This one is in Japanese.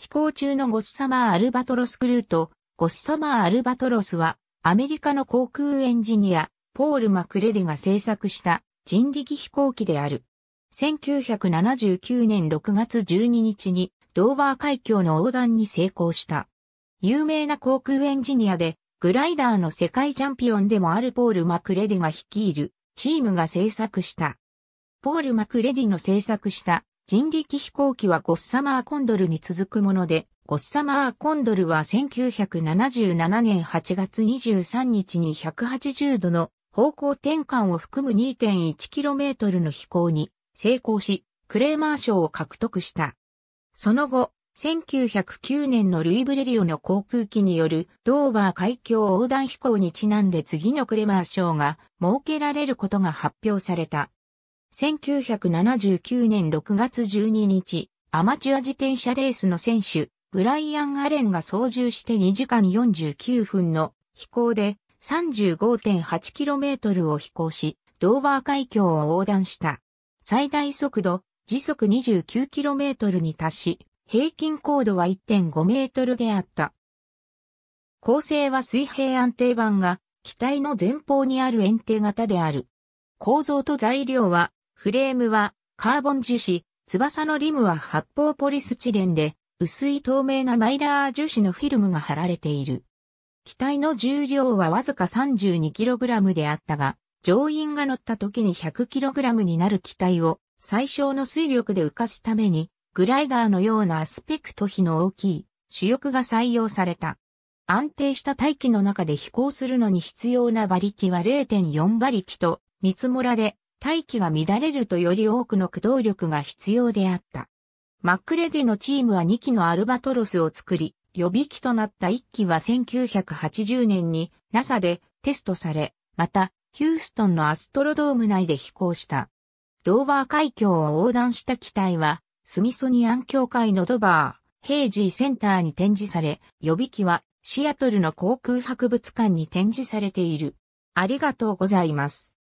飛行中のゴッサマー・アルバトロスクルート、ゴッサマー・アルバトロスは、アメリカの航空エンジニア、ポール・マクレディが制作した人力飛行機である。1979年6月12日に、ドーバー海峡の横断に成功した。有名な航空エンジニアで、グライダーの世界チャンピオンでもあるポール・マクレディが率いるチームが制作した。ポール・マクレディの制作した人力飛行機はゴッサマーコンドルに続くもので、ゴッサマーコンドルは1977年8月23日に180度の方向転換を含む 2.1km の飛行に成功し、クレーマー賞を獲得した。その後、1909年のルイブレリオの航空機によるドーバー海峡横断飛行にちなんで次のクレマー賞が設けられることが発表された。1979年6月12日、アマチュア自転車レースの選手、ブライアン・アレンが操縦して2時間49分の飛行で 35.8km を飛行し、ドーバー海峡を横断した。最大速度、時速 29km に達し、平均高度は1.5メートルであった。構成は水平安定板が、機体の前方にある円定型である。構造と材料はフレームはカーボン樹脂、翼のリムは発泡ポリスチレンで、薄い透明なマイラー樹脂のフィルムが貼られている。機体の重量はわずか 32kg であったが、乗員が乗った時に 100kg になる機体を最小の水力で浮かすために、グライダーのようなアスペクト比の大きい主翼が採用された。安定した大気の中で飛行するのに必要な馬力は0.4馬力と、見積もられ、大気が乱れるとより多くの駆動力が必要であった。マックレデのチームは2機のアルバトロスを作り、予備機となった1機は1980年に NASA でテストされ、また、ヒューストンのアストロドーム内で飛行した。ドーバー海峡を横断した機体は、スミソニアン協会のドバー、ヘイジーセンターに展示され、予備機はシアトルの航空博物館に展示されている。ありがとうございます。